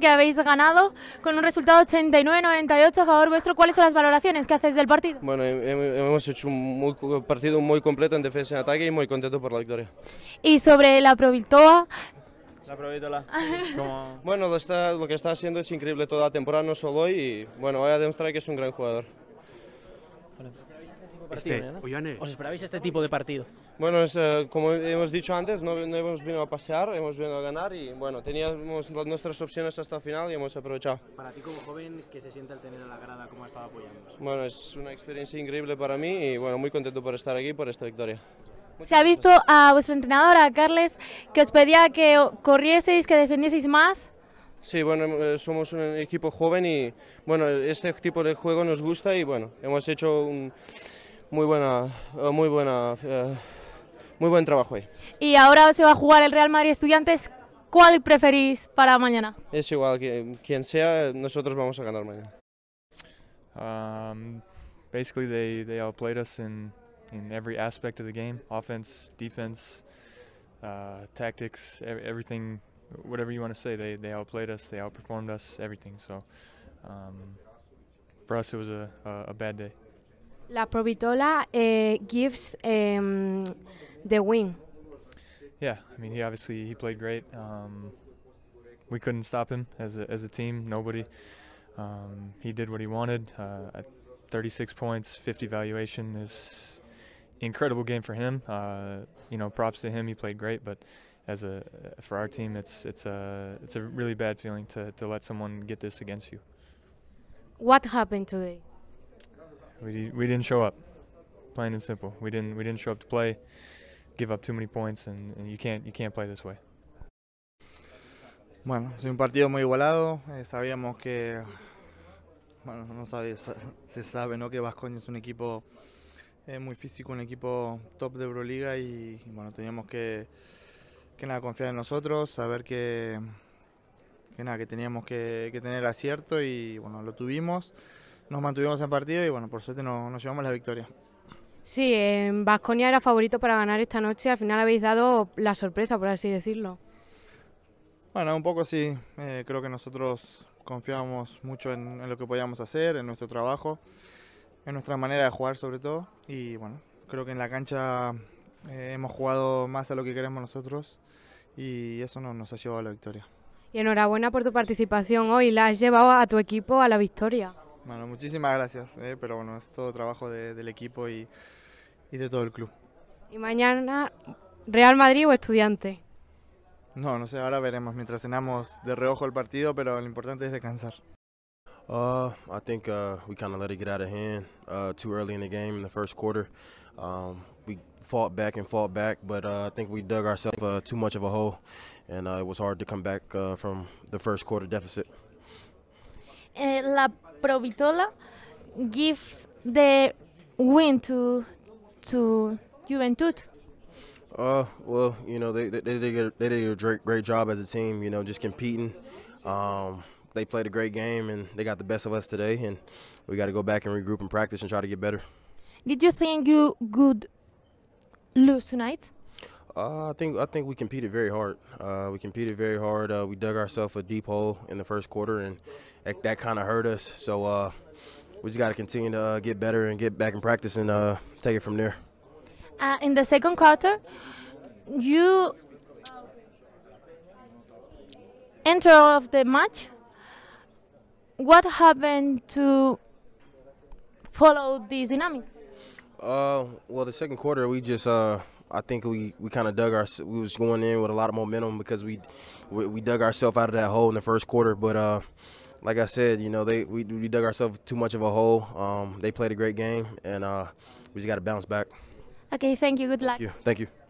que habéis ganado con un resultado 89-98 a favor vuestro. ¿Cuáles son las valoraciones que hacéis del partido? Bueno, hemos hecho un partido muy completo en defensa y en ataque y muy contento por la victoria. Y sobre la Proviltoa, la ah. Bueno, lo, está, lo, que está haciendo es increíble toda la temporada, no solo hoy, y bueno, voy a demostrar que es un gran jugador este, ¿Os esperabais este tipo de partido? Bueno, eh, como hemos dicho antes, no, hemos venido a pasear, hemos venido a ganar y bueno, teníamos nuestras opciones hasta el final y hemos aprovechado. Para ti como joven, ¿qué se siente el tener a la grada? como ha estado apoyándonos? Bueno, es una experiencia increíble para mí y bueno, muy contento por estar aquí por esta victoria. Se ha visto a vuestro entrenador, a Carles, que os pedía que corrieseis, que defendieseis más. Sí, bueno, eh, somos un equipo joven y bueno, este tipo de juego nos gusta y bueno, hemos hecho un, muy buena, eh, muy buena, eh, muy buen trabajo ahí. Y ahora se va a jugar el Real Madrid Estudiantes. ¿Cuál preferís para mañana? Es igual, quien sea, nosotros vamos a ganar mañana. Um, basically, they, they outplayed us in, in every aspect of the game offense, defense, uh, tactics, everything, whatever you want to say. They, they outplayed us, they outperformed us, everything. So um, for us, it was a, a bad day. La Provitola uh, gives um, the win. Yeah, I mean, he obviously he played great. Um, we couldn't stop him as a, as a team. Nobody. Um, he did what he wanted. Uh, 36 points, 50 valuation is incredible game for him. Uh, you know, props to him. He played great, but as a for our team, it's it's a it's a really bad feeling to to let someone get this against you. What happened today? We, we didn't show up, plain and simple. We didn't we didn't show up to play, give up too many points, and, and you can't you can't play this way. Bueno, es un partido muy igualado. Eh, sabíamos que bueno no se sabe no que Vascoña es un equipo eh, muy físico, un equipo top de Euroliga y, bueno teníamos que confiar en nosotros, saber que que que teníamos que, que tener acierto y bueno lo tuvimos nos mantuvimos en partido y bueno, por suerte nos, nos llevamos la victoria. Sí, en Vasconia era favorito para ganar esta noche, al final habéis dado la sorpresa, por así decirlo. Bueno, un poco sí, eh, creo que nosotros confiábamos mucho en, lo que podíamos hacer, en nuestro trabajo, en nuestra manera de jugar sobre todo y bueno, creo que en la cancha eh, hemos jugado más a lo que queremos nosotros y eso no, nos ha llevado a la victoria. Y enhorabuena por tu participación hoy, la has llevado a tu equipo a la victoria. Bueno, muchísimas gracias, eh, pero bueno, es todo trabajo de, del equipo y, y, de todo el club. ¿Y mañana Real Madrid o Estudiante? No, no sé, ahora veremos mientras cenamos de reojo el partido, pero lo importante es descansar. Uh, I think uh, we kind of let it get out of hand uh, too early in the game in the first quarter. Um, we fought back and fought back, but uh, I think we dug ourselves uh, too much of a hole, and uh, it was hard to come back from the first quarter deficit. Eh, la Provitola gives the win to to Juventud? Uh, well, you know they they, they did a, they did a great, great job as a team. You know, just competing. Um, they played a great game and they got the best of us today, and we got to go back and regroup and practice and try to get better. Did you think you could lose tonight? Uh, I think I think we competed very hard. Uh, we competed very hard. Uh, we dug ourselves a deep hole in the first quarter, and that, that kind of hurt us. So uh, we just got to continue to uh, get better and get back in practice and uh, take it from there. in the second quarter, you enter of the match. What happened to follow this dynamic? well, the second quarter we just I think we, we kind of dug our we was going in with a lot of momentum because we we, we dug ourselves out of that hole in the first quarter. But uh, like I said, you know they we, we dug ourselves too much of a hole. Um, they played a great game, and uh, we just got to bounce back. Okay, thank you. Good luck. Thank you. Thank you.